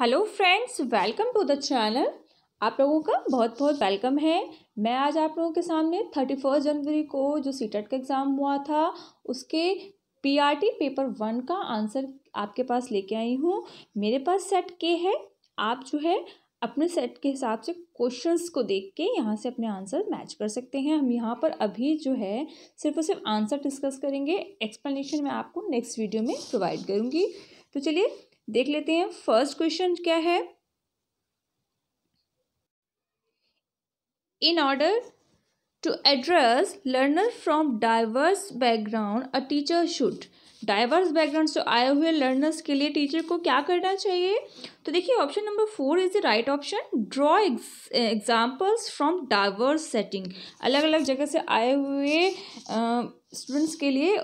Hello friends welcome to the channel आप लोगों का बहुत बहुत वेलकम है मैं आज आप लोगों के सामने थर्टी फर्स्ट जनवरी को जो सीटेट e का एग्ज़ाम हुआ था उसके पीआरटी पेपर वन का आंसर आपके पास लेके आई हूँ मेरे पास सेट के है आप जो है अपने सेट के हिसाब से क्वेश्चंस को देख के यहाँ से अपने आंसर मैच कर सकते हैं हम यहाँ पर अभी जो है सिर्फ और सिर्फ आंसर डिस्कस करेंगे एक्सप्लेनेशन मैं आपको नेक्स्ट वीडियो में प्रोवाइड करूँगी तो चलिए देख लेते हैं फर्स्ट क्वेश्चन क्या है in order to address learner from diverse background a teacher should diverse background से आए हुए लर्नर्स के लिए टीचर को क्या करना चाहिए तो देखिए option number four is the right option draw examples from diverse setting अलग अलग जगह से आए हुए स्टूडेंट्स uh, के लिए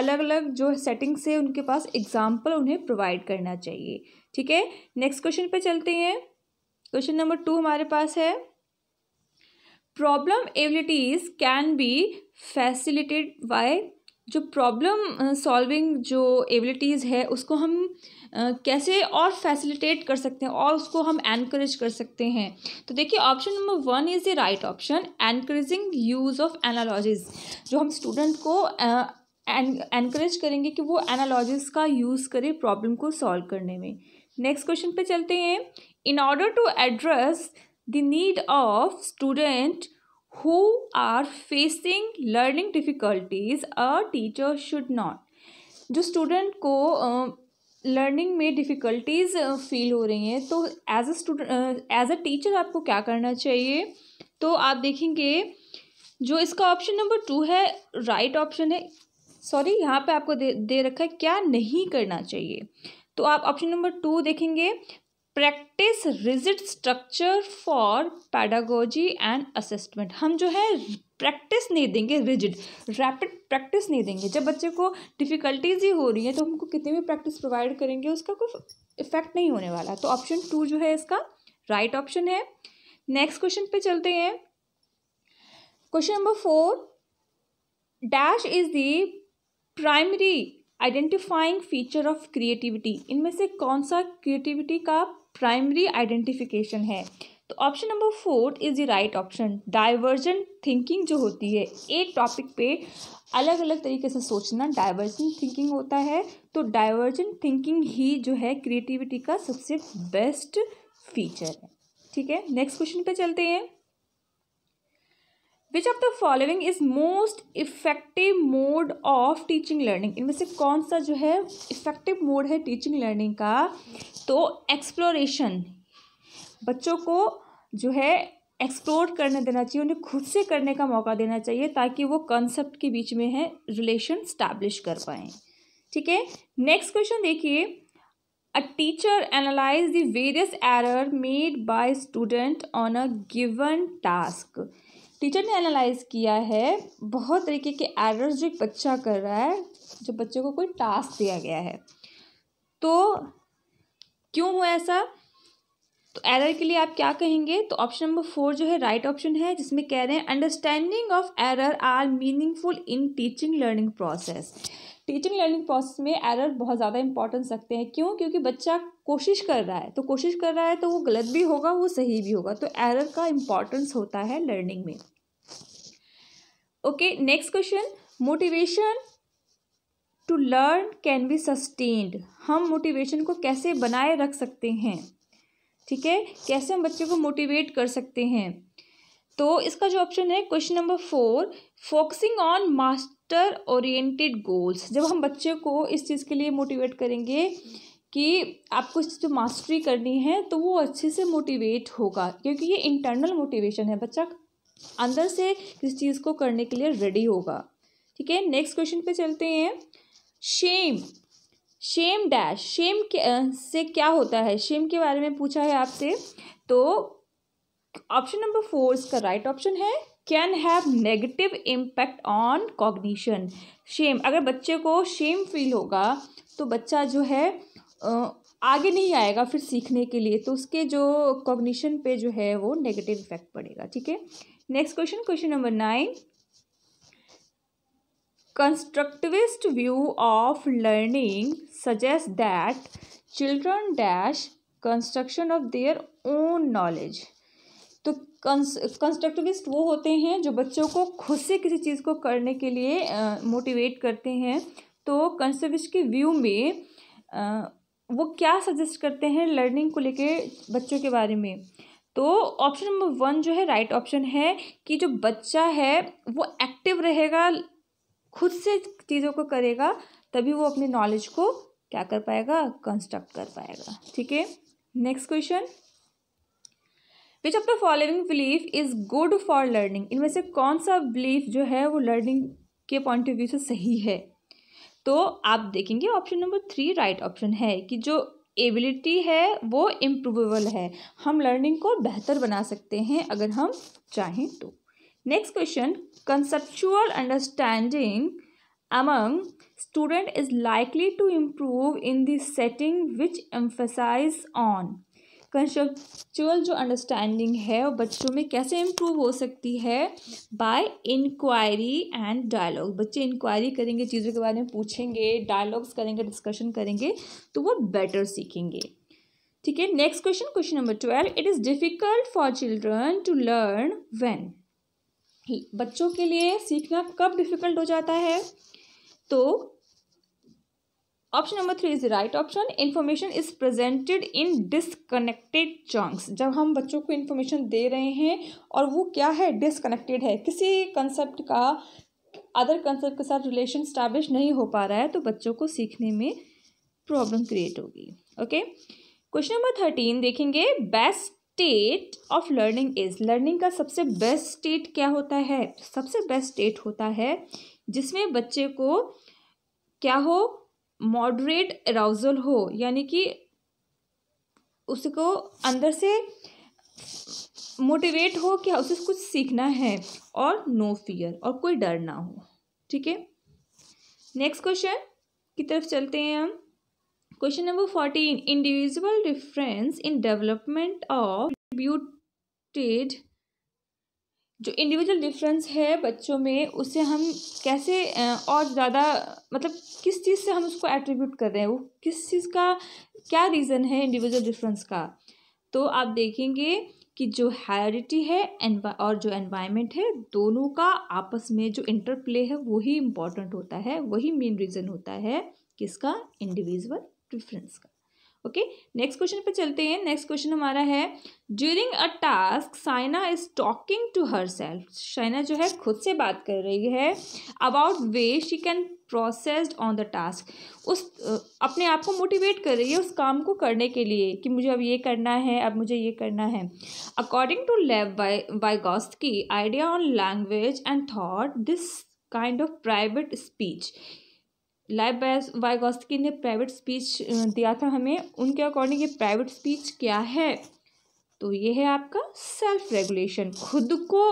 अलग अलग जो सेटिंग्स से उनके पास एग्जाम्पल उन्हें प्रोवाइड करना चाहिए ठीक है नेक्स्ट क्वेश्चन पे चलते हैं क्वेश्चन नंबर टू हमारे पास है problem abilities can be facilitated by जो प्रॉब्लम सॉल्विंग जो एबिलिटीज़ है उसको हम कैसे और फैसिलिटेट कर सकते हैं और उसको हम एनकरेज कर सकते हैं तो देखिए option number one is the right option encouraging use of analogies जो हम स्टूडेंट को एनकरेज करेंगे कि वो एनालॉजिस का यूज़ करें प्रॉब्लम को सॉल्व करने में नेक्स्ट क्वेश्चन पे चलते हैं in order to address the need of student who are facing learning difficulties a teacher should not जो स्टूडेंट को लर्निंग uh, में डिफ़िकल्टीज़ फील हो रही हैं तो as a student as a teacher आपको क्या करना चाहिए तो आप देखेंगे जो इसका ऑप्शन नंबर टू है राइट right ऑप्शन है सॉरी यहाँ पे आपको दे दे रखा है क्या नहीं करना चाहिए तो आप ऑप्शन नंबर टू देखेंगे practice rigid structure for pedagogy and assessment हम जो है प्रैक्टिस नहीं देंगे रिजिड रैपिड प्रैक्टिस नहीं देंगे जब बच्चे को डिफ़िकल्टीज ही हो रही है तो हमको कितनी भी प्रैक्टिस प्रोवाइड करेंगे उसका कोई इफेक्ट नहीं होने वाला तो ऑप्शन टू जो है इसका राइट right ऑप्शन है नेक्स्ट क्वेश्चन पे चलते हैं question number four dash is the primary identifying feature of creativity इनमें से कौन सा क्रिएटिविटी का प्राइमरी आइडेंटिफिकेशन है तो option number fourth is the right option divergent thinking जो होती है एक टॉपिक पे अलग अलग तरीके से सोचना डाइवर्जेंट थिंकिंग होता है तो डाइवर्जेंट थिंकिंग ही जो है क्रिएटिविटी का सबसे बेस्ट फीचर है ठीक है नेक्स्ट क्वेश्चन पे चलते हैं which of the following is most effective mode of teaching learning इनमें से कौन सा जो है इफेक्टिव मोड है टीचिंग लर्निंग का तो एक्सप्लोरेशन बच्चों को जो है एक्सप्लोर करने देना चाहिए उन्हें खुद से करने का मौका देना चाहिए ताकि वो कॉन्सेप्ट के बीच में है रिलेशन स्टैब्लिश कर पाएँ ठीक है नेक्स्ट क्वेश्चन देखिए a teacher analyse the various error made by student on a given task teacher ने एनालाइज किया है बहुत तरीके के एरर्स जो एक बच्चा कर रहा है जो बच्चे को कोई टास्क दिया गया है तो क्यों हुआ ऐसा तो एरर के लिए आप क्या कहेंगे तो ऑप्शन नंबर फोर जो है राइट right ऑप्शन है जिसमें कह रहे हैं understanding of error are meaningful in teaching learning process teaching learning process में एरर बहुत ज़्यादा इंपॉर्टेंस रखते हैं क्यों क्योंकि बच्चा कोशिश कर रहा है तो कोशिश कर रहा है तो वो गलत भी होगा वो सही भी होगा तो एरर का इम्पॉर्टेंस होता है लर्निंग में okay next question motivation to learn can be sustained हम मोटिवेशन को कैसे बनाए रख सकते हैं ठीक है कैसे हम बच्चे को मोटिवेट कर सकते हैं तो इसका जो ऑप्शन है question number four focusing on mastery oriented goals जब हम बच्चे को इस चीज़ के लिए मोटिवेट करेंगे कि आपको इस चीज़ मास्टरी करनी है तो वो अच्छे से मोटिवेट होगा क्योंकि ये इंटरनल मोटिवेशन है बच्चा अंदर से इस चीज़ को करने के लिए रेडी होगा ठीक है नेक्स्ट क्वेश्चन पे चलते हैं शेम शेम डैश शेम से क्या होता है शेम के बारे में पूछा है आपसे तो ऑप्शन नंबर फोर इसका राइट ऑप्शन है can have negative impact on cognition shame अगर बच्चे को शेम फील होगा तो बच्चा जो है आगे नहीं आएगा फिर सीखने के लिए तो उसके जो कॉग्निशन पे जो है वो नेगेटिव इफेक्ट पड़ेगा ठीक है next question question number nine constructivist view of learning suggest that children dash construction of their own knowledge constructivist वो होते हैं जो बच्चों को खुद से किसी चीज़ को करने के लिए मोटिवेट करते हैं तो कंस्ट्रक्टिविस्ट के व्यू में आ, वो क्या सजेस्ट करते हैं लर्निंग को लेके बच्चों के बारे में तो ऑप्शन नंबर वन जो है राइट right ऑप्शन है कि जो बच्चा है वो एक्टिव रहेगा खुद से चीज़ों को करेगा तभी वो अपने नॉलेज को क्या कर पाएगा कंस्ट्रक्ट कर पाएगा ठीक है next question which of the following belief is good for learning इनमें से कौन सा बिलीफ जो है वो लर्निंग के पॉइंट ऑफ व्यू से सही है तो आप देखेंगे option number three right option है कि जो एबिलिटी है वो इम्प्रूवेबल है हम लर्निंग को बेहतर बना सकते हैं अगर हम चाहें तो next question conceptual understanding among student is likely to improve in this setting which emphasise on conceptual जो अंडरस्टैंडिंग है वो बच्चों में कैसे इम्प्रूव हो सकती है बाय इंक्वायरी एंड डायलॉग बच्चे इंक्वायरी करेंगे चीज़ों के बारे में पूछेंगे डायलॉग्स करेंगे डिस्कशन करेंगे तो वो बेटर सीखेंगे ठीक है next question question number twelve it is difficult for children to learn when बच्चों के लिए सीखना कब डिफ़िकल्ट हो जाता है तो option number three is right option information is presented in disconnected chunks जब हम बच्चों को इन्फॉर्मेशन दे रहे हैं और वो क्या है डिसकनेक्टेड है किसी कंसेप्ट का अदर कंसेप्ट के साथ रिलेशन स्टैब्लिश नहीं हो पा रहा है तो बच्चों को सीखने में प्रॉब्लम क्रिएट होगी ओके क्वेश्चन नंबर थर्टीन देखेंगे best state of learning is learning का सबसे बेस्ट स्टेट क्या होता है सबसे बेस्ट स्टेट होता है जिसमें बच्चे को क्या हो मॉडरेट अराउजल हो यानी कि उसको अंदर से मोटिवेट हो कि उसे कुछ सीखना है और नो फियर और कोई डर ना हो ठीक है नेक्स्ट क्वेश्चन की तरफ चलते हैं हम question number fourteen individual difference in development of attributed जो इंडिविजुअल डिफरेंस है बच्चों में उसे हम कैसे और ज़्यादा मतलब किस चीज़ से हम उसको एट्रीब्यूट कर रहे हैं वो किस चीज़ का क्या रीज़न है इंडिविजुअल डिफरेंस का तो आप देखेंगे कि जो हायरिटी है और जो एनवायरनमेंट है दोनों का आपस में जो इंटरप्ले है वही इम्पॉर्टेंट होता है वही मेन रीज़न होता है किसका इंडिविजुअल डिफरेंस का ओके नेक्स्ट क्वेश्चन पे चलते हैं नेक्स्ट क्वेश्चन हमारा है during a task Saina is talking to herself Saina जो है खुद से बात कर रही है about way she can processed on the task उस अपने आप को मोटिवेट कर रही है उस काम को करने के लिए कि मुझे अब ये करना है अब मुझे ये करना है अकॉर्डिंग टू लेव वाइगॉस्ट की idea on language and thought this kind of private speech Lev Vygotsky ने प्राइवेट स्पीच दिया था हमें उनके अकॉर्डिंग ये प्राइवेट स्पीच क्या है तो ये है आपका सेल्फ रेगुलेशन खुद को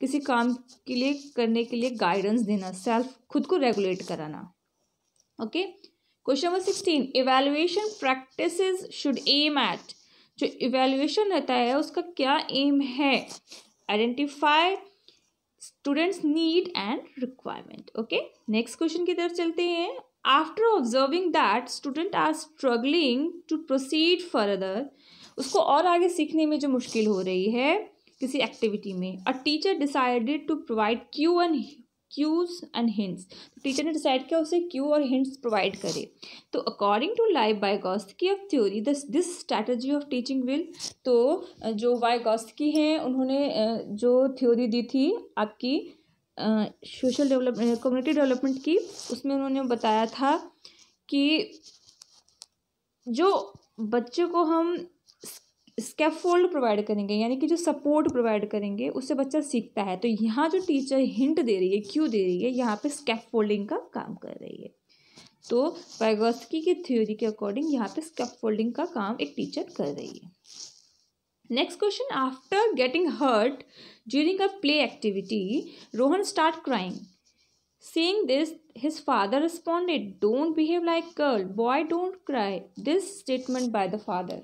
किसी काम के लिए करने के लिए गाइडेंस देना सेल्फ खुद को रेगुलेट कराना okay question number sixteen evaluation practice should aim at जो इवेल्युएशन रहता है उसका क्या एम है identify students need and requirement okay next question की तरफ चलते हैं after observing that student are struggling to proceed further उसको और आगे सीखने में जो मुश्किल हो रही है किसी एक्टिविटी में a teacher decided to provide cue and cues and hints तो टीचर ने डिसाइड किया उसे क्यू और हिंट्स प्रोवाइड करे तो according to Lev Vygotsky of theory this this strategy of teaching will तो जो बायगॉस्की हैं उन्होंने जो थ्योरी दी थी आपकी सोशल डेवलपमेंट कम्युनिटी डेवलपमेंट की उसमें उन्होंने बताया था कि जो बच्चे को हम स्केफोल्ड प्रोवाइड करेंगे यानी कि जो सपोर्ट प्रोवाइड करेंगे उससे बच्चा सीखता है तो यहाँ जो टीचर हिंट दे रही है क्यों दे रही है यहाँ पे स्केफोल्डिंग का काम कर रही है तो पैगोस्की की थ्योरी के अकॉर्डिंग यहाँ पे स्केफोल्डिंग का काम एक टीचर कर रही है next question after getting hurt during a play activity Rohan start crying seeing this his father responded don't behave like girl boy don't cry this statement by the father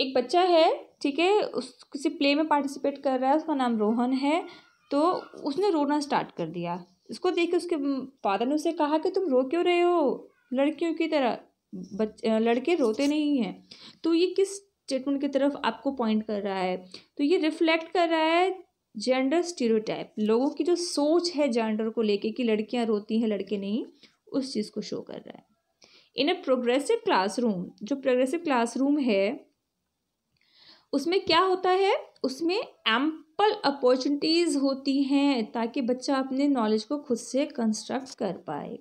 एक बच्चा है ठीक है उस किसी प्ले में पार्टिसिपेट कर रहा है उसका नाम रोहन है तो उसने रोना स्टार्ट कर दिया इसको देख के उसके फादर ने उसे कहा कि तुम रो क्यों रहे हो लड़कियों की तरह बच लड़के रोते नहीं हैं तो ये किस स्टेटमेंट की तरफ आपको पॉइंट कर रहा है तो ये रिफ्लेक्ट कर रहा है जेंडर स्टीरियोटाइप लोगों की जो सोच है जेंडर को लेके कि लड़कियां रोती हैं लड़के नहीं उस चीज़ को शो कर रहा है इन अ प्रोग्रेसिव क्लासरूम जो प्रोग्रेसिव क्लासरूम है उसमें क्या होता है उसमें एम्पल अपॉर्चुनिटीज़ होती हैं ताकि बच्चा अपने नॉलेज को खुद से कंस्ट्रक्ट कर पाए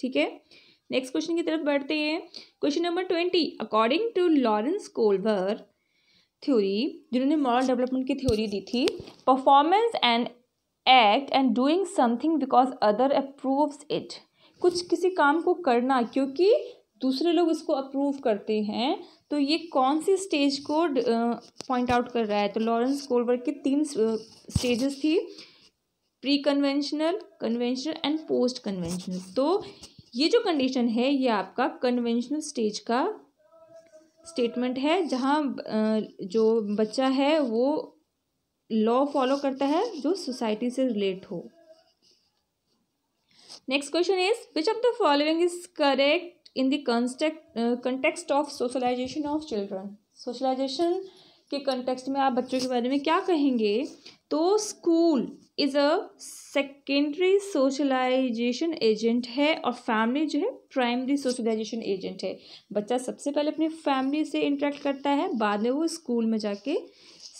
ठीक है नेक्स्ट क्वेश्चन की तरफ बढ़ते हैं question number twenty according to Lawrence कोल्वर थ्योरी जिन्होंने मॉरल डेवलपमेंट की थ्योरी दी थी performance and act and doing something because other approves it कुछ किसी काम को करना क्योंकि दूसरे लोग इसको अप्रूव करते हैं तो ये कौन सी स्टेज को पॉइंट uh, आउट कर रहा है तो लॉरेंस कोलबर्ग की तीन स्टेजेस uh, थी pre conventional conventional and post conventional तो ये जो कंडीशन है ये आपका कन्वेंशनल स्टेज का स्टेटमेंट है जहाँ uh, जो बच्चा है वो लॉ फॉलो करता है जो सोसाइटी से रिलेट हो next question is which of the following is correct in context of socialisation of children socialisation के कंटेक्स्ट में आप बच्चों के बारे में क्या कहेंगे तो school is a secondary socialisation agent है और फैमिली जो है प्राइमरी सोशलाइजेशन एजेंट है बच्चा सबसे पहले अपनी फैमिली से इंटरेक्ट करता है बाद में वो स्कूल में जाके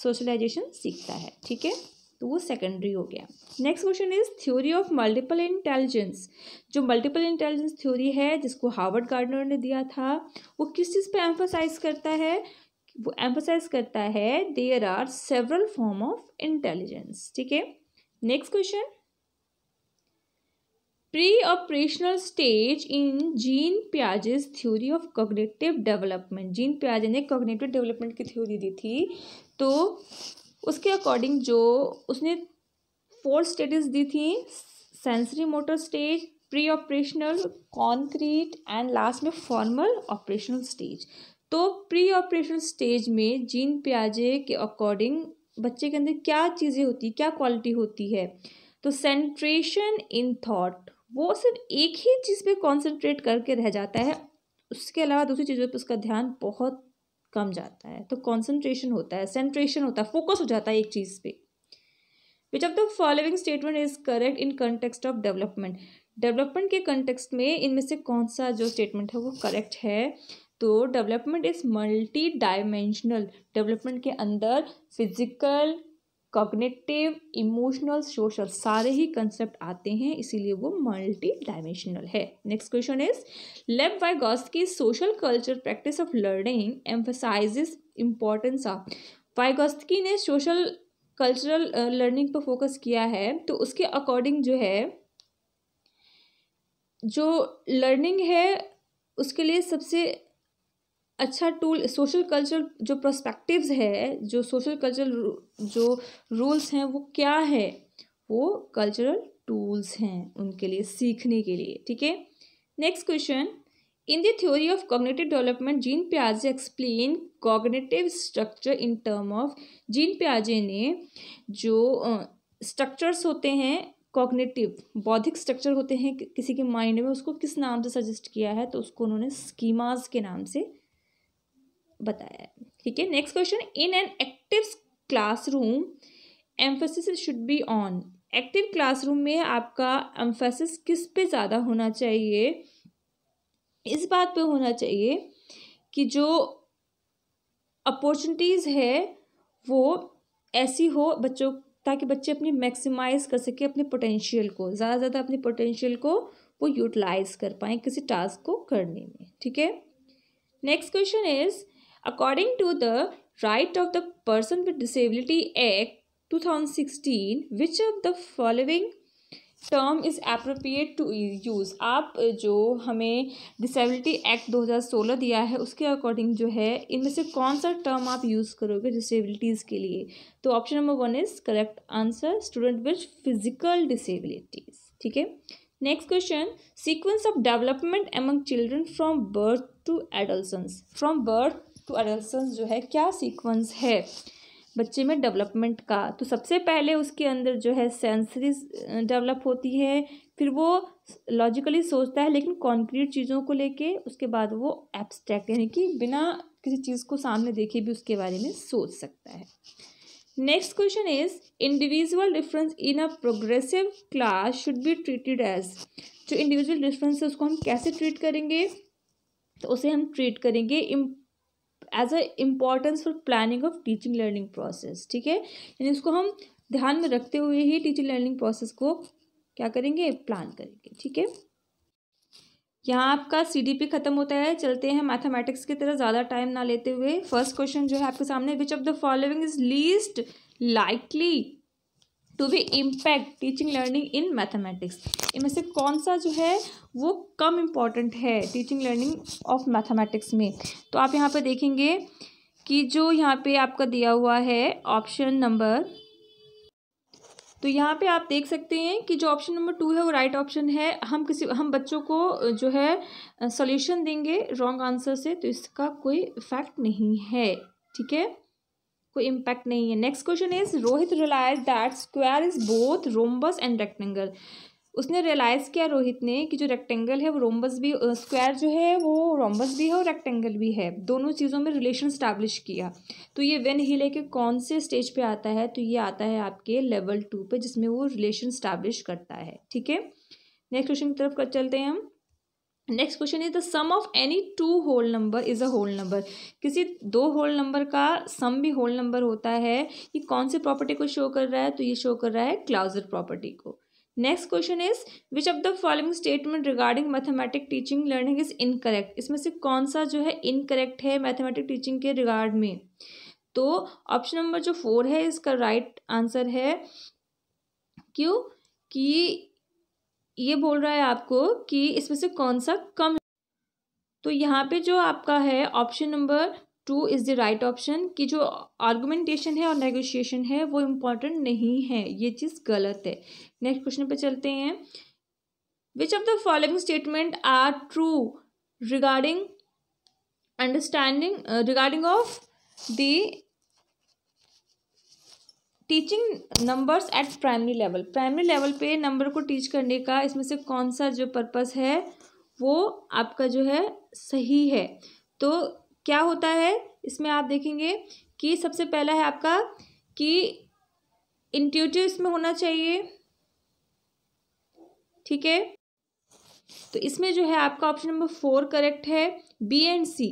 सोशलाइजेशन सीखता है ठीक है तो वो सेकेंडरी हो गया next question is theory of multiple intelligence जो मल्टीपल इंटेलिजेंस थ्योरी है जिसको हार्वर्ड गार्डनर ने दिया था वो किस चीज़ पे एम्फोसाइज करता है वो एम्फोसाइज करता है there are several form of intelligence ठीक है next question pre operational stage in Jean Piaget's theory of cognitive development Jean प्याजे ने कॉग्नेटिव डेवलपमेंट की थ्योरी दी थी तो उसके अकॉर्डिंग जो उसने फोर स्टेजेस दी थी sensory motor stage pre operational concrete and last में फॉर्मल ऑपरेशनल स्टेज तो प्री ऑपरेशनल स्टेज में जीन प्याजे के अकॉर्डिंग बच्चे के अंदर क्या चीज़ें होती क्या क्वालिटी होती है तो सेंट्रेशन इन थॉट वो सिर्फ एक ही चीज़ पे कॉन्सेंट्रेट करके रह जाता है उसके अलावा दूसरी चीज़ों पे उसका ध्यान बहुत कम जाता है तो कॉन्सेंट्रेशन होता है सेंट्रेशन होता है फोकस हो जाता है एक चीज़ पे which of the following statement is correct in context of development development के कंटेक्सट में इनमें से कौन सा जो स्टेटमेंट है वो करेक्ट है तो development is multi dimensional development के अंदर फिजिकल कॉग्नेटिव इमोशनल सोशल सारे ही कंसेप्ट आते हैं इसीलिए वो मल्टी डायमेंशनल है नेक्स्ट क्वेश्चन इज लेव बाय की social culture practice of learning emphasise importance of Vygotsky ने सोशल कल्चरल लर्निंग पर फोकस किया है तो उसके अकॉर्डिंग जो है जो लर्निंग है उसके लिए सबसे अच्छा टूल सोशल कल्चर जो प्रस्पेक्टिव्स है जो सोशल कल्चरल जो रूल्स हैं वो क्या है वो कल्चरल टूल्स हैं उनके लिए सीखने के लिए ठीक है next question in the theory of cognitive development Jean प्याजे explain cognitive structure in term of gene प्याजे ने जो स्ट्रक्चर्स uh, होते हैं कॉग्नेटिव बौद्धिक स्ट्रक्चर होते हैं किसी के माइंड में उसको किस नाम से सजेस्ट किया है तो उसको उन्होंने स्कीमाज के नाम से बताया है ठीक है next question in an active classroom emphasis should be on active classroom में आपका एम्फोसिस किस पे ज़्यादा होना चाहिए इस बात पे होना चाहिए कि जो अपॉर्चुनिटीज़ है वो ऐसी हो बच्चों ताकि बच्चे अपनी मैक्सिमाइज कर सके अपने पोटेंशियल को ज़्यादा से ज़्यादा अपने पोटेंशियल को वो यूटिलाइज कर पाएँ किसी टास्क को करने में ठीक है next question is According to the Right of the Person with Disability Act 2016, which of the following term is appropriate to use आप जो हमें डिसेबिलिटी एक्ट 2016 दिया है उसके अकॉर्डिंग जो है इनमें से कौन सा टर्म आप यूज़ करोगे डिसेबिलिटीज़ के लिए तो option number one is correct answer student which physical disabilities ठीक है next question sequence of development among children from birth to adolescence from birth to adolescence जो है क्या सीक्वेंस है बच्चे में डेवलपमेंट का तो सबसे पहले उसके अंदर जो है सेंसरीज डेवलप होती है फिर वो लॉजिकली सोचता है लेकिन कॉन्क्रीट चीज़ों को लेके उसके बाद वो एब्स्ट्रैक्ट यानी कि बिना किसी चीज़ को सामने देखे भी उसके बारे में सोच सकता है next question is individual difference in a progressive class should be treated as जो इंडिविजुअल डिफरेंस है उसको हम कैसे ट्रीट करेंगे तो उसे हम ट्रीट करेंगे as a importance for planning of teaching learning process ठीक है यानी इसको हम ध्यान में रखते हुए ही टीचिंग लर्निंग प्रोसेस को क्या करेंगे प्लान करेंगे ठीक है यहाँ आपका सीडीपी खत्म होता है चलते हैं मैथमेटिक्स की तरह ज़्यादा टाइम ना लेते हुए फर्स्ट क्वेश्चन जो है आपके सामने which of the following is least likely to be impact teaching learning in mathematics इनमें से कौन सा जो है वो कम इम्पॉर्टेंट है टीचिंग लर्निंग ऑफ मैथमेटिक्स में तो आप यहाँ पर देखेंगे कि जो यहाँ पे आपका दिया हुआ है ऑप्शन नंबर तो यहाँ पे आप देख सकते हैं कि जो ऑप्शन नंबर टू है वो राइट right ऑप्शन है हम किसी हम बच्चों को जो है सॉल्यूशन देंगे रॉन्ग आंसर से तो इसका कोई इफेक्ट नहीं है ठीक है कोई इम्पैक्ट नहीं है next question is Rohit realize that square is both rhombus and rectangle उसने रियलाइज़ किया रोहित ने कि जो रेक्टेंगल है वो रोम्बस भी स्क्वायर जो है वो रोम्बस भी है और रेक्टेंगल भी है दोनों चीज़ों में रिलेशन स्टैब्लिश किया तो ये वेन हिले के कौन से स्टेज पे आता है तो ये आता है आपके लेवल टू पे जिसमें वो रिलेशन स्टैब्लिश करता है ठीक है नेक्स्ट क्वेश्चन की तरफ कर चलते हैं हम next question is the sum of any two whole number is a whole number किसी दो होल नंबर का सम भी होल नंबर होता है ये कौन से प्रॉपर्टी को शो कर रहा है तो ये शो कर रहा है क्लाउजर प्रॉपर्टी को next question is which of the following statement regarding mathematic teaching learning is incorrect इसमें से कौन सा जो है इनकरेक्ट है मैथमेटिक टीचिंग के रिगार्ड में तो ऑप्शन नंबर जो फोर है इसका राइट right आंसर है क्यों कि ये बोल रहा है आपको कि इसमें से कौन सा कम तो यहाँ पे जो आपका है option number two is the right option कि जो आर्गुमेंटेशन है और नेगोशिएशन है वो इम्पॉर्टेंट नहीं है ये चीज़ गलत है नेक्स्ट क्वेश्चन पे चलते हैं which of the following statement are true regarding understanding regarding of the teaching numbers at primary level primary level पे नंबर को टीच करने का इसमें से कौन सा जो पर्पस है वो आपका जो है सही है तो क्या होता है इसमें आप देखेंगे कि सबसे पहला है आपका कि इंट्यूटिव इसमें होना चाहिए ठीक है तो इसमें जो है आपका ऑप्शन नंबर फोर करेक्ट है बी एंड सी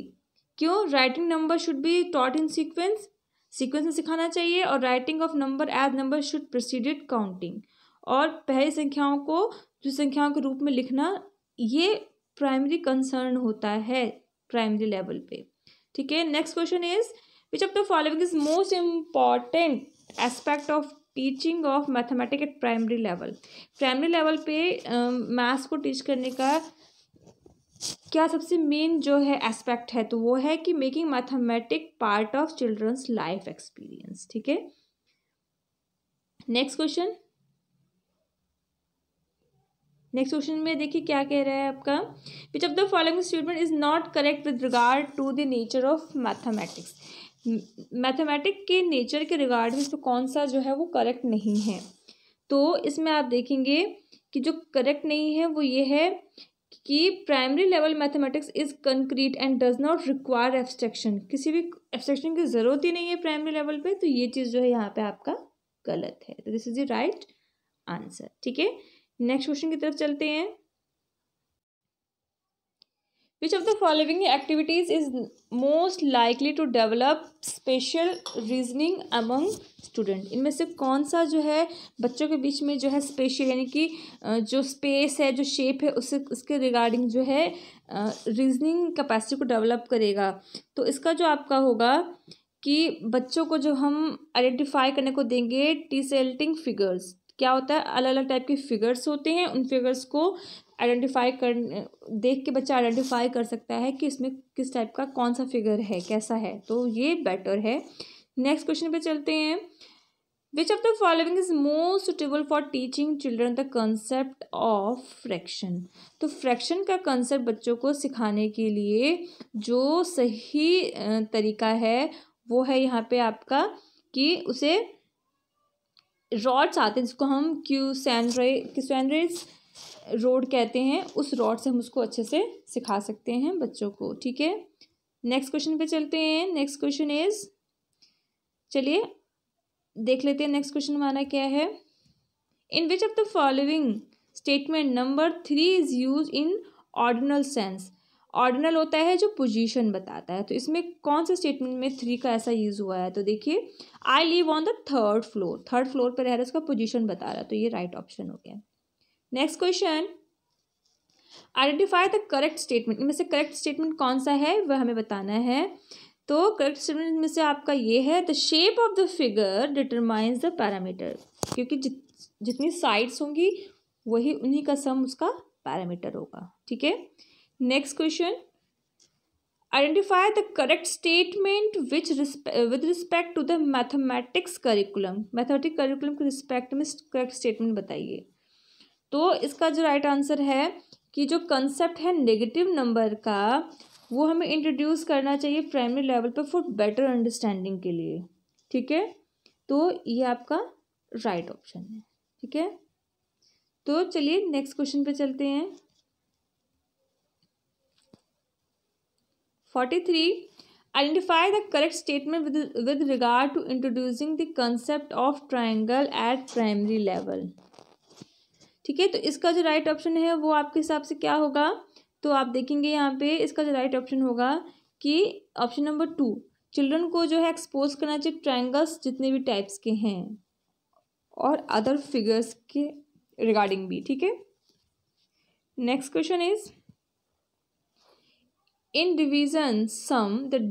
क्यों writing number should be taught in sequence sequence में सिखाना चाहिए और writing of number as number should proceeded counting और पहली संख्याओं को जो संख्याओं के रूप में लिखना ये प्राइमरी कंसर्न होता है प्राइमरी लेवल पे ठीक है next question is which of the following is most important aspect of teaching of mathematic at primary level primary level पे मैथ्स uh, को टीच करने का क्या सबसे मेन जो है एस्पेक्ट है तो वो है कि making mathematic part of children's life experience ठीक है नेक्स्ट क्वेश्चन नेक्स्ट क्वेश्चन में देखिए क्या कह रहा है आपका which of the following statement is not correct with regard to the nature of mathematics mathematic के नेचर के रिगार्ड में तो कौन सा जो है वो करेक्ट नहीं है तो इसमें आप देखेंगे कि जो करेक्ट नहीं है वो ये है कि primary level mathematics is concrete and does not require abstraction किसी भी एब्स्ट्रैक्शन की ज़रूरत ही नहीं है प्राइमरी लेवल पे तो ये चीज़ जो है यहाँ पे आपका गलत है तो this is the right answer ठीक है नेक्स्ट क्वेश्चन की तरफ चलते हैं which of the following activities is most likely to develop spatial reasoning among student इनमें से कौन सा जो है बच्चों के बीच में जो है स्पेशल यानी कि जो स्पेस है जो शेप है उसे उसके रिगार्डिंग जो है रीजनिंग कैपेसिटी को डेवलप करेगा तो इसका जो आपका होगा कि बच्चों को जो हम आइडेंटिफाई करने को देंगे टीसेल्टिंग फिगर्स क्या होता है अलग अलग टाइप के फिगर्स होते हैं उन फिगर्स को आइडेंटिफाई कर देख के बच्चा आइडेंटिफाई कर सकता है कि इसमें किस टाइप का कौन सा फिगर है कैसा है तो ये बेटर है नेक्स्ट क्वेश्चन पे चलते हैं which of the following is most suitable for teaching children the concept of fraction तो फ्रैक्शन का कंसेप्ट बच्चों को सिखाने के लिए जो सही तरीका है वो है यहाँ पे आपका कि उसे रॉड्स आते हैं जिसको हम क्यू सैंड्रे क्यूसैंड्रेज रोड कहते हैं उस रोड से हम उसको अच्छे से सिखा सकते हैं बच्चों को ठीक है नेक्स्ट क्वेश्चन पे चलते हैं नेक्स्ट क्वेश्चन इज चलिए देख लेते हैं नेक्स्ट क्वेश्चन हमारा क्या है in which of the following statement number three is use in ordinal sense ordinal होता है जो पोजीशन बताता है तो इसमें कौन से स्टेटमेंट में थ्री का ऐसा यूज़ हुआ है तो देखिए I live on the third floor third floor पर रह रहा है उसका पोजीशन बता रहा है तो ये राइट right ऑप्शन हो गया next question identify the correct statement इनमें से करेक्ट स्टेटमेंट कौन सा है वह हमें बताना है तो करेक्ट स्टेटमेंट में से आपका ये है the shape of the figure determines the perimeter क्योंकि जित जितनी साइड्स होंगी वही उन्हीं का सम उसका पैरामीटर होगा ठीक है next question identify the correct statement which with respect to the mathematics curriculum mathematic curriculum के रिस्पेक्ट में करेक्ट स्टेटमेंट बताइए तो इसका जो राइट आंसर है कि जो कंसेप्ट है नेगेटिव नंबर का वो हमें इंट्रोड्यूस करना चाहिए प्राइमरी लेवल पर फॉर बेटर अंडरस्टैंडिंग के लिए ठीक है तो ये आपका राइट right ऑप्शन है ठीक है तो चलिए नेक्स्ट क्वेश्चन पे चलते हैं forty three identify the correct statement with with regard to introducing the concept of triangle at primary level ठीक है तो इसका जो राइट ऑप्शन है वो आपके हिसाब से क्या होगा तो आप देखेंगे यहाँ पे इसका जो राइट ऑप्शन होगा कि ऑप्शन नंबर टू चिल्ड्रन को जो है एक्सपोज करना चाहिए ट्रायंगल्स जितने भी टाइप्स के हैं और अदर फिगर्स के रिगार्डिंग भी ठीक है next question is in division sum the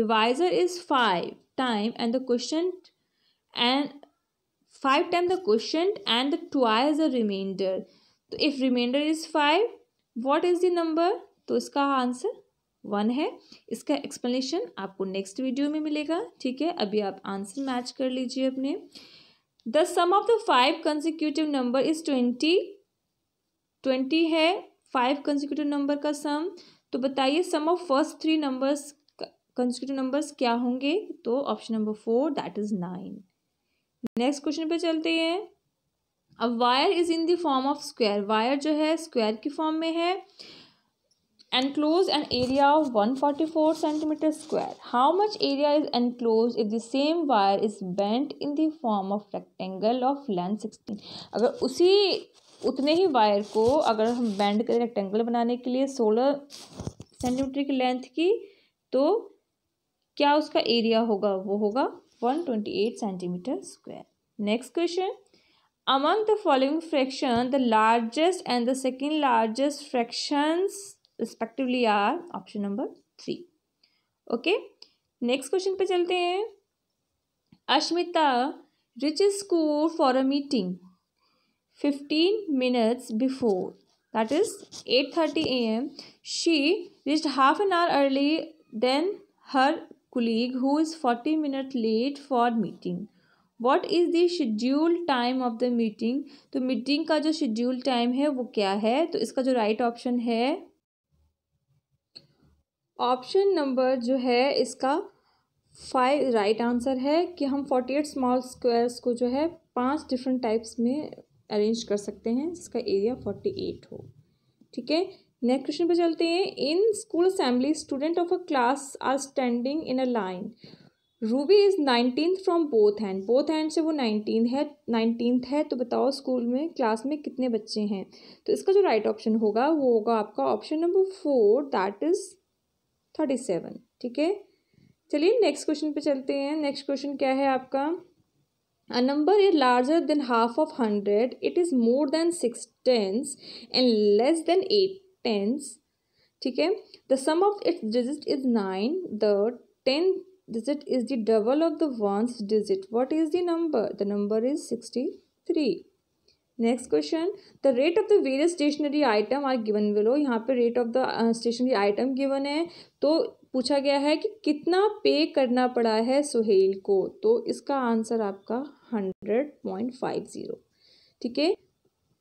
divisor is five time and the question and five time the question and the is a remainder तो if remainder is five what is the number तो इसका answer one है इसका explanation आपको next video में मिलेगा ठीक है अभी आप आंसर मैच कर लीजिए अपने the sum of the five consecutive number is twenty twenty है फाइव कंजिक्यूटिव नंबर का सम तो बताइए sum of first three numbers consecutive numbers क्या होंगे तो option number four that is nine next question पे चलते हैं अब wire is in the form of square wire जो है स्क्वायर की फॉर्म में है enclose an area of one forty four centimeter square how much area is enclose if the same wire is in in form of rectangle of length sixteen अगर उसी उतने ही wire को अगर हम बैंड करें रेक्टेंगल बनाने के लिए सोलह सेंटीमीटर की लेंथ की तो क्या उसका एरिया होगा वो होगा 128 cm square. Next question. Among the following fractions, the largest and the second largest fractions respectively are option number 3. Okay. Next question pe chalte hai. Ashmita reached school for a meeting 15 minutes before. That is 8.30 a.m. She reached half an hour early than her colleague who is 40 minute late for meeting what is the schedule time of the meeting तो meeting का जो schedule time है वो क्या है तो इसका जो राइट right ऑप्शन है ऑप्शन नंबर जो है इसका फाइव राइट आंसर है कि हम फोर्टी एट स्मॉल स्क्वायर्स को जो है पांच डिफरेंट टाइप्स में अरेंज कर सकते हैं जिसका एरिया फोर्टी एट हो ठीक है नेक्स्ट क्वेश्चन पे चलते हैं in school assembly student of a class are standing in a line Ruby is nineteen from both hand both hand से वो नाइनटीन है नाइनटीन है तो बताओ स्कूल में क्लास में कितने बच्चे हैं तो इसका जो राइट right ऑप्शन होगा वो होगा आपका option number four that is thirty seven ठीक है चलिए नेक्स्ट क्वेश्चन पे चलते हैं नेक्स्ट क्वेश्चन क्या है आपका a number is larger than half of hundred it is more than six tens and less than eight tens ठीक है the sum of its digit is nine the ten digit is the double of the ones digit what is the number the number is sixty three next question the rate of the various stationery item are given below यहाँ पे rate of the stationery item given है तो पूछा गया है कि कितना पे करना पड़ा है सुहेल को तो इसका आंसर आपका हंड्रेड पॉइंट फाइव जीरो ठीक है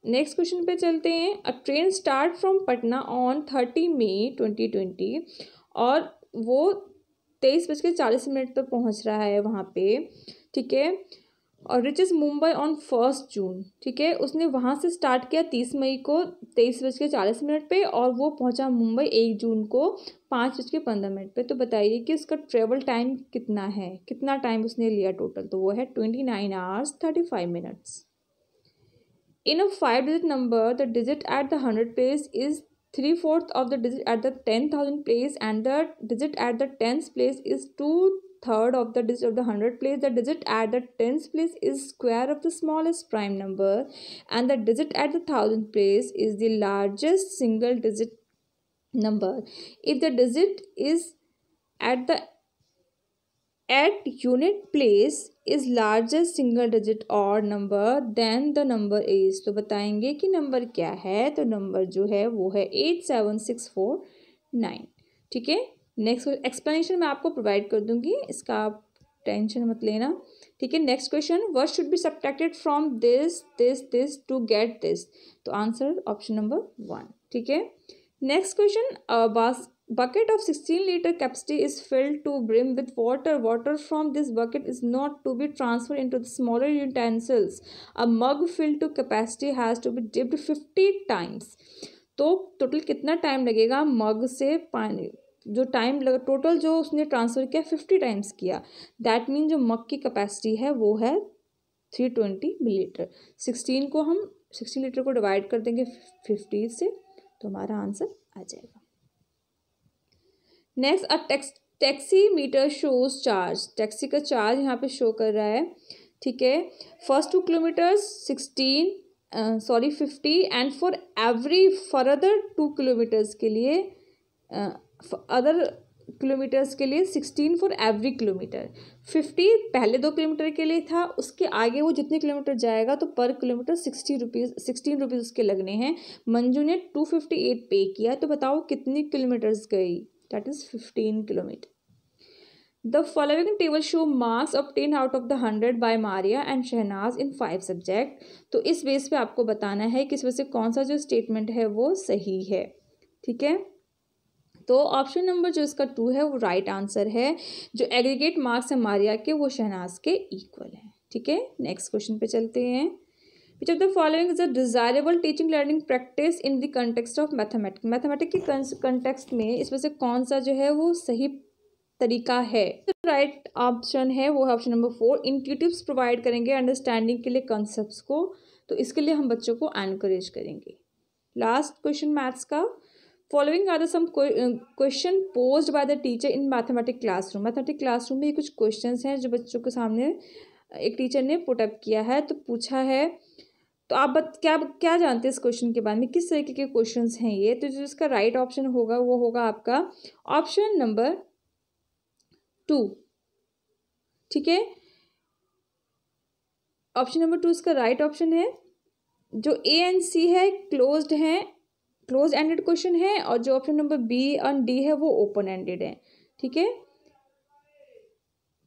नेक्स्ट क्वेश्चन पे चलते हैं a train start from Patna on thirty May twenty twenty और वो तेईस बज के चालीस मिनट पर पहुंच रहा है वहाँ पे ठीक है और reach is Mumbai on first June ठीक है उसने वहाँ से स्टार्ट किया तीस मई को तेईस बज के चालीस मिनट पर और वो पहुँचा मुंबई एक जून को पाँच बज के पंद्रह मिनट पर तो बताइए कि उसका ट्रेवल टाइम कितना है कितना टाइम उसने लिया टोटल तो वो है twenty nine hours thirty five minutes In a 5 digit number, the digit at the 100 place is 3 fourths of the digit at the 10,000 place and the digit at the tens place is 2 third of the digit of the 100 place. The digit at the tens place is square of the smallest prime number and the digit at the thousand place is the largest single digit number. If the digit is at the at unit place is largest single digit और number then the number is तो बताएंगे कि number क्या है तो number जो है वो है eight seven six four nine ठीक है नेक्स्ट एक्सप्लेनेशन मैं आपको प्रोवाइड कर दूंगी इसका आप टेंशन मत लेना ठीक है next question what should be subtracted from this this this to get this तो आंसर ऑप्शन नंबर वन ठीक है next question bucket of 16 liter capacity is filled to brim with water water from this bucket is not to be transferred into the smaller utensils a mug filled to capacity has to be dipped 50 times तो total कितना time लगेगा mug से पानी जो time लगा total जो उसने transfer किया फिफ्टी टाइम्स किया दैट मीन जो मग की कैपेसिटी है वो है थ्री ट्वेंटी मिलीलीटर सिक्सटीन को हम सिक्सटीन लीटर को डिवाइड कर देंगे फिफ्टी से तो हमारा आंसर आ जाएगा next a tax taxi meter shows charge taxi का चार्ज यहाँ पे शो कर रहा है ठीक है first two kilometers sixteen sorry fifty and for every further two kilometers के लिए अदर uh, किलोमीटर्स के लिए sixteen for every kilometer fifty पहले दो किलोमीटर के लिए था उसके आगे वो जितने किलोमीटर जाएगा तो पर kilometer sixty rupees sixteen rupees उसके लगने हैं मंजू ने टू फिफ्टी एट पे किया तो बताओ कितनी किलोमीटर्स गई that is 15 kilometer. The following table show marks obtained out of the 100 by Maria and shehnaz in five subject. to is base pe aapko batana hai कि इसमें se kaun sa jo statement hai wo sahi hai theek hai तो option number जो इसका to है वो right right answer है जो aggregate marks है मारिया के वो शहनाज के इक्वल है ठीक है नेक्स्ट क्वेश्चन पे चलते हैं which of the following is a desirable teaching learning practice in the context of mathematics mathematics के कंटेक्सट में इसमें से कौन सा जो है वो सही तरीका है राइट ऑप्शन है वो है option number four intuitives provide करेंगे अंडरस्टैंडिंग के लिए कॉन्सेप्ट को तो इसके लिए हम बच्चों को एनकरेज करेंगे लास्ट क्वेश्चन मैथ्स का following are the some question posed by the teacher in mathematic classroom mathematic classroom में ये कुछ क्वेश्चन हैं जो बच्चों के सामने एक टीचर ने पुटअप किया है तो पूछा है तो आप बत क्या क्या जानते हैं इस क्वेश्चन के बारे में किस तरीके के क्वेश्चन हैं ये तो जो इसका राइट ऑप्शन होगा वो होगा आपका ऑप्शन नंबर टू ठीक है ऑप्शन नंबर टू इसका राइट ऑप्शन है जो ए एंड सी है क्लोज्ड है क्लोज एंडेड क्वेश्चन है और जो option number B and D है वो ओपन एंडेड है ठीक है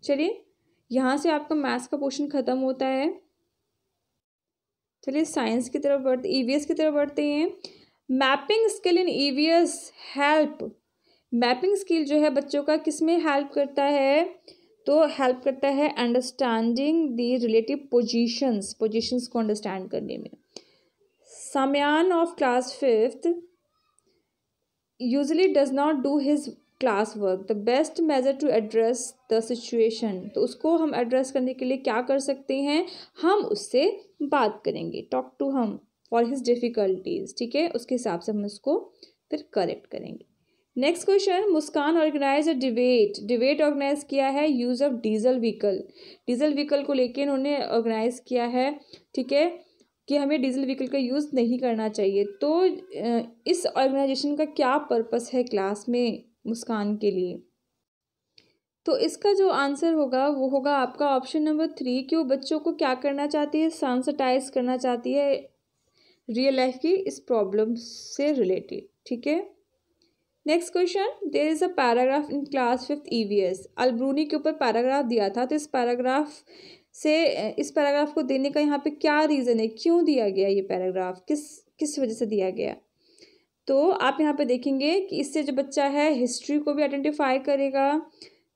चलिए यहाँ से आपका मैथ्स का पोर्शन ख़त्म होता है चलिए साइंस की तरफ बढ़ते ईवीएस e की तरफ बढ़ते हैं mapping skill in EVS e help mapping skill जो है बच्चों का किस में हेल्प करता है तो हेल्प करता है understanding the relative positions positions को अंडरस्टैंड करने में सामयान of class fifth usually does not do his class work the best measure to address the situation तो उसको हम एड्रेस करने के लिए क्या कर सकते हैं हम उससे बात करेंगे talk to him for his difficulties ठीक है उसके हिसाब से हम उसको फिर करेक्ट करेंगे next question Muskan organise a debate debate organise किया है use of diesel vehicle diesel vehicle को लेके इन्होंने ऑर्गेनाइज किया है ठीक है कि हमें डीजल व्हीकल का यूज़ नहीं करना चाहिए तो इस ऑर्गेनाइजेशन का क्या पर्पस है क्लास में मुस्कान के लिए तो इसका जो आंसर होगा वो होगा आपका ऑप्शन नंबर थ्री कि वो बच्चों को क्या करना चाहती है सेंसिटाइज करना चाहती है रियल लाइफ की इस प्रॉब्लम से रिलेटेड ठीक है next question there is a paragraph in class fifth E V S Alberuni के ऊपर पैराग्राफ दिया था तो इस पैराग्राफ से इस पैराग्राफ को देने का यहाँ पे क्या रीज़न है क्यों दिया गया ये पैराग्राफ किस किस वजह से दिया गया तो आप यहाँ पे देखेंगे कि इससे जो बच्चा है हिस्ट्री को भी आइडेंटिफाई करेगा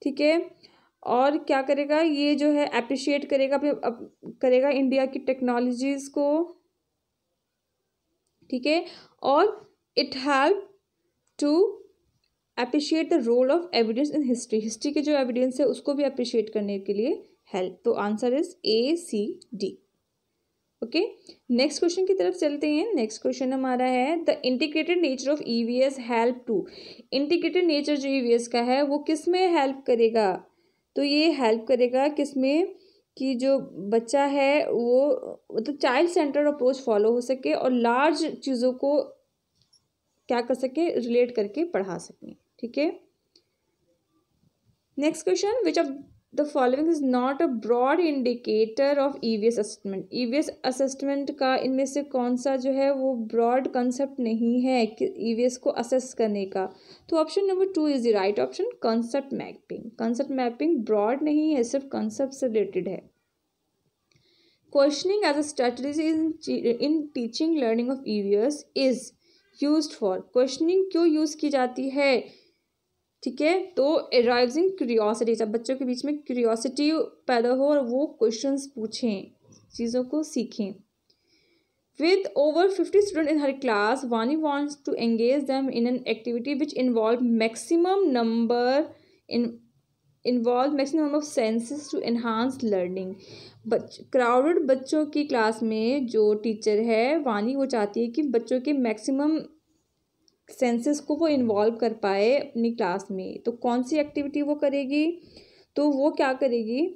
ठीक है और क्या करेगा ये जो है अप्रिशिएट करेगा अपने अप, करेगा इंडिया की टेक्नोलॉजीज़ को ठीक है और it help to appreciate the role of evidence in history history के जो एविडेंस है उसको भी अप्रिशिएट करने के लिए हेल्प तो answer is A C D okay next question की तरफ चलते हैं नेक्स्ट क्वेश्चन हमारा है the integrated nature of EVS help to integrated nature जो ईवीएस e का है वो किस में हेल्प करेगा तो ये हेल्प करेगा किस में कि जो बच्चा है वो मतलब चाइल्ड सेंटर्ड अप्रोच फॉलो हो सके और लार्ज चीज़ों को क्या कर सके रिलेट करके पढ़ा सकें ठीक है next question which of the following is not a broad indicator of EVS assessment EVS assessment का इनमें से कौन सा जो है वो ब्रॉड कंसेप्ट नहीं है कि ईवीएस e को असेस करने का तो option number two is the right option concept mapping concept mapping broad नहीं है सिर्फ कंसेप्ट से रिलेटेड है as a strategy in teaching learning of E V S is use for questioning क्यों यूज की जाती है ठीक है तो एराइजिंग क्यूरियोसिटी जब बच्चों के बीच में क्यूरियोसिटी पैदा हो और वो क्वेश्चंस पूछें चीज़ों को सीखें With over 50 students in her class, Vani wants to engage them in an activity which involve maximum number in involve maximum number of senses to enhance learning. Crowded बच्चों की क्लास में जो टीचर है वानी वो चाहती है कि बच्चों के मैक्सिमम सेंसेस को वो इन्वॉल्व कर पाए अपनी क्लास में तो कौन सी एक्टिविटी वो करेगी तो वो क्या करेगी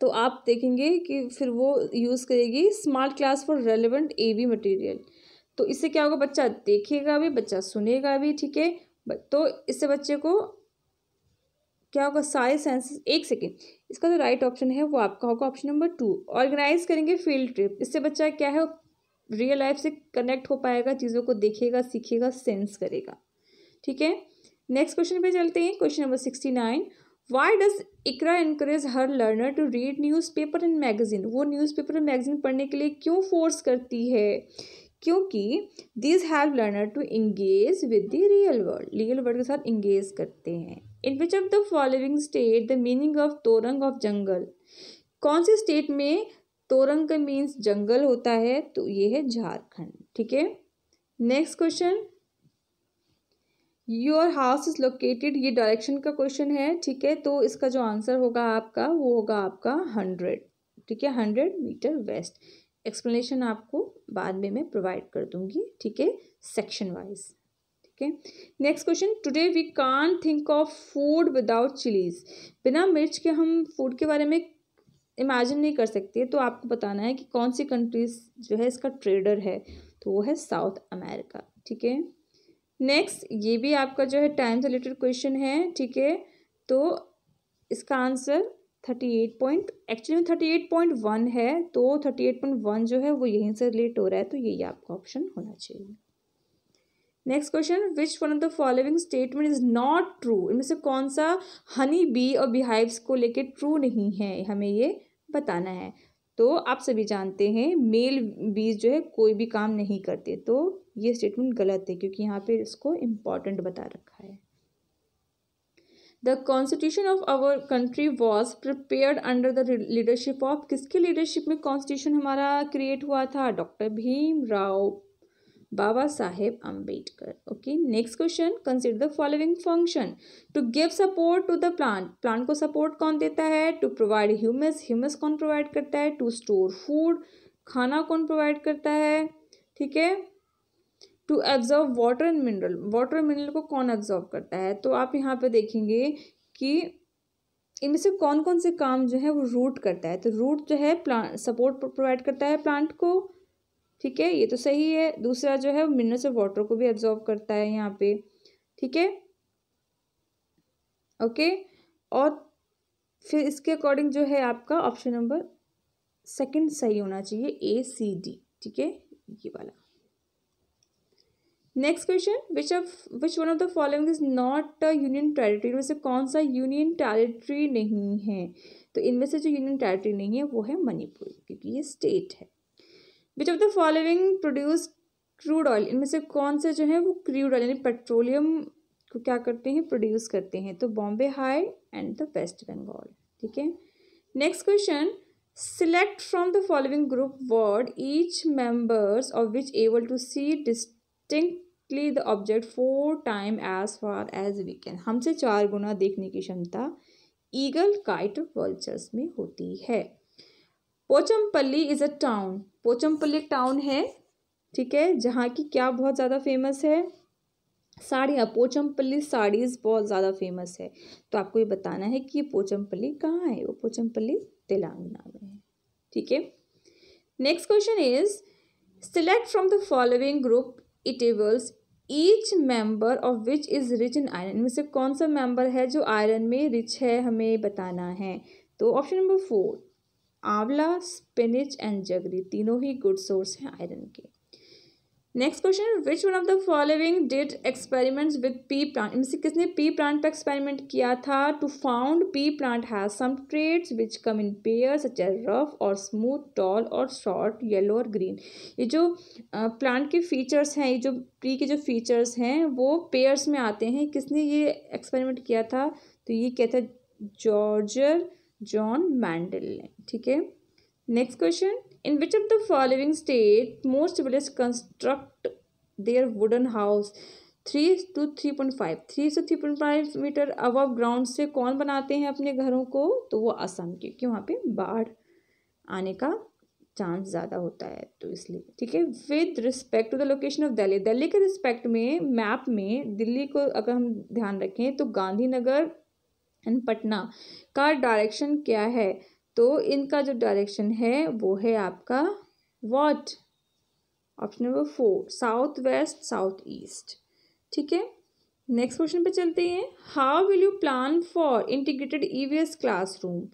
तो आप देखेंगे कि फिर वो यूज़ करेगी smart class for relevant A V material तो इससे क्या होगा बच्चा देखेगा भी बच्चा सुनेगा भी ठीक है तो इससे बच्चे को क्या होगा सारे सेंसेस एक सेकेंड इसका जो तो राइट ऑप्शन है वो आपका होगा ऑप्शन नंबर टू ऑर्गेनाइज करेंगे फील्ड ट्रिप इससे बच्चा क्या है रियल लाइफ से कनेक्ट हो पाएगा चीज़ों को देखेगा सीखेगा सेंस करेगा ठीक है नेक्स्ट क्वेश्चन पे चलते हैं question number sixty nine why does Iqra increase her learner to read newspaper and magazine वो न्यूज़ पेपर एंड मैगजीन पढ़ने के लिए क्यों फोर्स करती है क्योंकि this have learner to engage with the real world real world के साथ इंगेज करते हैं in which of the following state the meaning of तोरंग ऑफ जंगल कौन से स्टेट में तोरंग का मीन्स जंगल होता है तो ये है झारखंड ठीक है next question your house is located ये डायरेक्शन का क्वेश्चन है ठीक है तो इसका जो आंसर होगा आपका वो होगा आपका हंड्रेड ठीक है हंड्रेड मीटर वेस्ट एक्सप्लेनेशन आपको बाद में मैं प्रोवाइड कर दूंगी ठीक है सेक्शन वाइज ठीक है next question today we can think of food without chillies बिना मिर्च के हम फूड के बारे में इमेजिन नहीं कर है तो आपको बताना है कि कौन सी कंट्रीज जो है इसका ट्रेडर है तो वो है साउथ अमेरिका ठीक है नेक्स्ट ये भी आपका जो है टाइम से रिलेटेड क्वेश्चन है ठीक है तो इसका answer thirty eight point actually thirty eight point one है तो थर्टी एट पॉइंट वन जो है वो यहीं से रिलेट हो रहा है तो यही आपका ऑप्शन होना चाहिए next question which one of the following statement is not true इनमें से कौन सा हनी बी और बिहाइव्स को लेके ट्रू नहीं है हमें ये बताना है तो आप सभी जानते हैं मेल बीज जो है कोई भी काम नहीं करते तो ये स्टेटमेंट गलत है क्योंकि यहाँ पे इसको इम्पॉर्टेंट बता रखा है the constitution of our country was prepared under the leadership of किसके लीडरशिप में कॉन्स्टिट्यूशन हमारा क्रिएट हुआ था doctor Bhim Rao Baba Saheb Ambedkar okay next question consider the following function to give support to the plant plant को सपोर्ट कौन देता है टू प्रोवाइड ह्यूमस ह्यूमस कौन प्रोवाइड करता है टू स्टोर फूड खाना कौन प्रोवाइड करता है ठीक है to absorb water and mineral water mineral को कौन एब्जॉर्व करता है तो आप यहाँ पर देखेंगे कि इनमें से कौन कौन से काम जो है वो रूट करता है तो रूट जो है प्लांट सपोर्ट प्रोवाइड करता है प्लांट को ठीक है ये तो सही है दूसरा जो है मिनरल्स और वाटर को भी एब्जॉर्ब करता है यहाँ पे ठीक है ओके और फिर इसके अकॉर्डिंग जो है आपका ऑप्शन नंबर सेकंड सही होना चाहिए ए सी डी ठीक है ये वाला next question which of which one of the following is not a union territory में से कौन सा यूनियन टेरिटरी नहीं है तो इनमें से जो यूनियन टेरिटरी नहीं है वो है मणिपुर क्योंकि ये स्टेट है which of the following produce crude oil इनमें से कौन से जो है वो क्रूड ऑयल यानी पेट्रोलियम को क्या करते हैं प्रोड्यूस करते हैं तो Bombay High and the West Bengal ठीक है next question select from the following group word each members of which able to see distinctly the object four time as far as we can हमसे चार गुना देखने की क्षमता ईगल काइट वर्चर्स में होती है Pochampally is a town Pochampally एक town है ठीक है जहाँ की क्या बहुत ज़्यादा फेमस है साड़ियाँ पोचमपल्ली साड़ीज़ बहुत ज़्यादा फेमस है तो आपको ये बताना है कि ये पोचमपल्ली कहाँ है वो पोचमपल्ली तेलंगाना में है ठीक है next question is select from the following group eatables each member of which is rich in iron में से कौन सा मेंबर है जो आयरन में रिच है हमें बताना है तो option number four amla spinach and jaggery तीनों ही गुड सोर्स हैं आयरन के next question which one of the following did experiments with pea plant इनसे किसने पी प्लांट पर एक्सपेरिमेंट किया था to found pea plant has some traits which come in pair such as rough और smooth tall और शॉर्ट yellow और green ये जो प्लांट के फीचर्स हैं ये जो पी के जो फीचर्स हैं वो पेयर्स में आते हैं किसने ये एक्सपेरिमेंट किया था तो ये क्या था जॉर्जर जॉन मैंडल ने ठीक है next question in which of the following state most village construct their wooden house three to three point five three से three point five metre above ground से कौन बनाते हैं अपने घरों को तो वो असम क्योंकि वहाँ पे बाढ़ आने का चांस ज़्यादा होता है तो इसलिए ठीक है with respect to the location of Delhi Delhi के रिस्पेक्ट में मैप में दिल्ली को अगर हम ध्यान रखें तो गांधीनगर एंड पटना का डायरेक्शन क्या है तो इनका जो डायरेक्शन है वो है आपका what option number four south west south east ठीक है नेक्स्ट क्वेश्चन पे चलते हैं how will you plan for integrated EVS classroom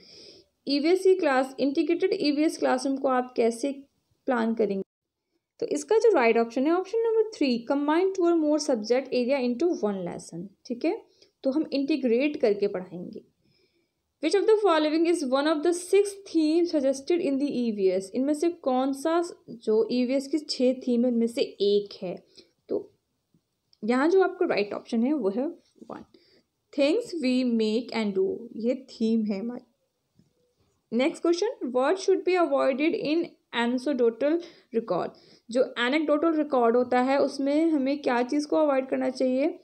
S E class integrated EVS classroom को आप कैसे प्लान करेंगे तो इसका जो राइट ऑप्शन है option number three combined two और more subject area into one lesson ठीक है तो हम इंटीग्रेट करके पढ़ाएंगे which of the following is one of the six theme suggested in the E V S इनमें से कौन सा जो ई वी एस की छः थीम है उनमें से एक है तो यहाँ जो आपका राइट right ऑप्शन है वो है one things we make and do ये थीम है हमारी next question word should be avoided in anecdotal record जो एनेकडोटल रिकॉर्ड होता है उसमें हमें क्या चीज़ को अवॉइड करना चाहिए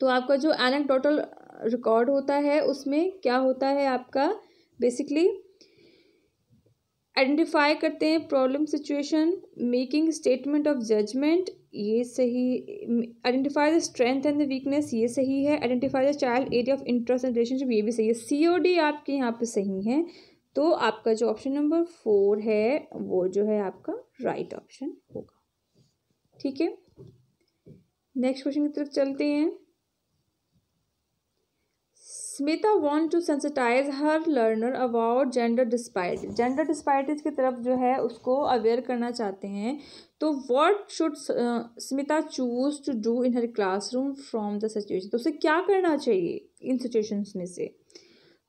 तो आपका जो टोटल रिकॉर्ड होता है उसमें क्या होता है आपका बेसिकली आइडेंटिफाई करते हैं problem situation making statement of judgement ये सही identify the strength and the weakness ये सही है identify the child area of interest and relationship ये भी सही है सी ओ डी आपके यहाँ पे सही है तो आपका जो ऑप्शन नंबर फोर है वो जो है आपका राइट right ऑप्शन होगा ठीक है नेक्स्ट क्वेश्चन की तरफ चलते हैं Smita want to sensitise her learner about gender disparity gender disparities की तरफ जो है उसको अवेयर करना चाहते हैं तो what should Smita choose to do in her room from the situation तो उसे क्या करना चाहिए इन सिचुएशंस में से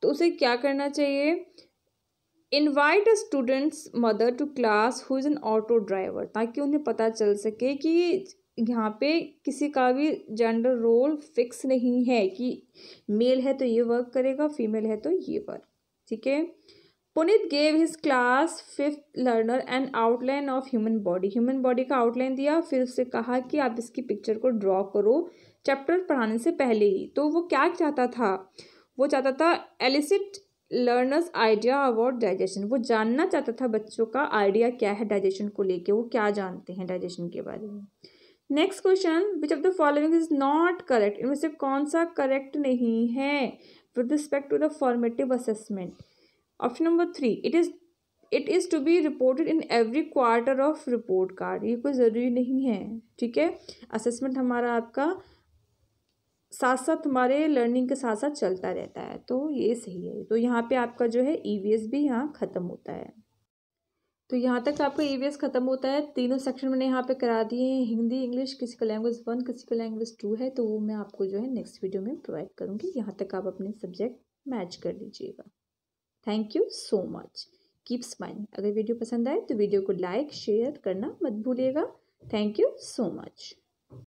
तो उसे क्या करना चाहिए invite a students mother to class who is an auto driver ताकि उन्हें पता चल सके कि यहाँ पे किसी का भी जेंडर रोल फिक्स नहीं है कि मेल है तो ये वर्क करेगा फीमेल है तो ये वर्क ठीक है Punit gave his class fifth learner and outline of human body human body का आउटलाइन दिया फिर उससे कहा कि आप इसकी पिक्चर को ड्रॉ करो चैप्टर पढ़ाने से पहले ही तो वो क्या चाहता था वो चाहता था elicit learners idea about digestion वो जानना चाहता था बच्चों का आइडिया क्या है डाइजेशन को लेके वो क्या जानते हैं डाइजेशन के बारे में next question which of the following is not correct इनमें से कौन सा करेक्ट नहीं है with respect to the formative assessment option number three it is it is to be reported in every quarter of report card ये कोई ज़रूरी नहीं है ठीक है असेसमेंट हमारा आपका साथ साथ हमारे लर्निंग के साथ साथ चलता रहता है तो ये सही है तो यहाँ पे आपका जो है ई e भी यहाँ ख़त्म होता है तो यहाँ तक आपका ई e ख़त्म होता है तीनों सेक्शन मैंने यहाँ पे करा दिए हैं हिंदी इंग्लिश किसी का लैंग्वेज वन किसी का लैंग्वेज टू है तो वो मैं आपको जो है नेक्स्ट वीडियो में प्रोवाइड करूँगी यहाँ तक आप अपने सब्जेक्ट मैच कर लीजिएगा thank you so much keep smiling अगर वीडियो पसंद आए तो वीडियो को लाइक शेयर करना मत भूलिएगा थैंक यू सो मच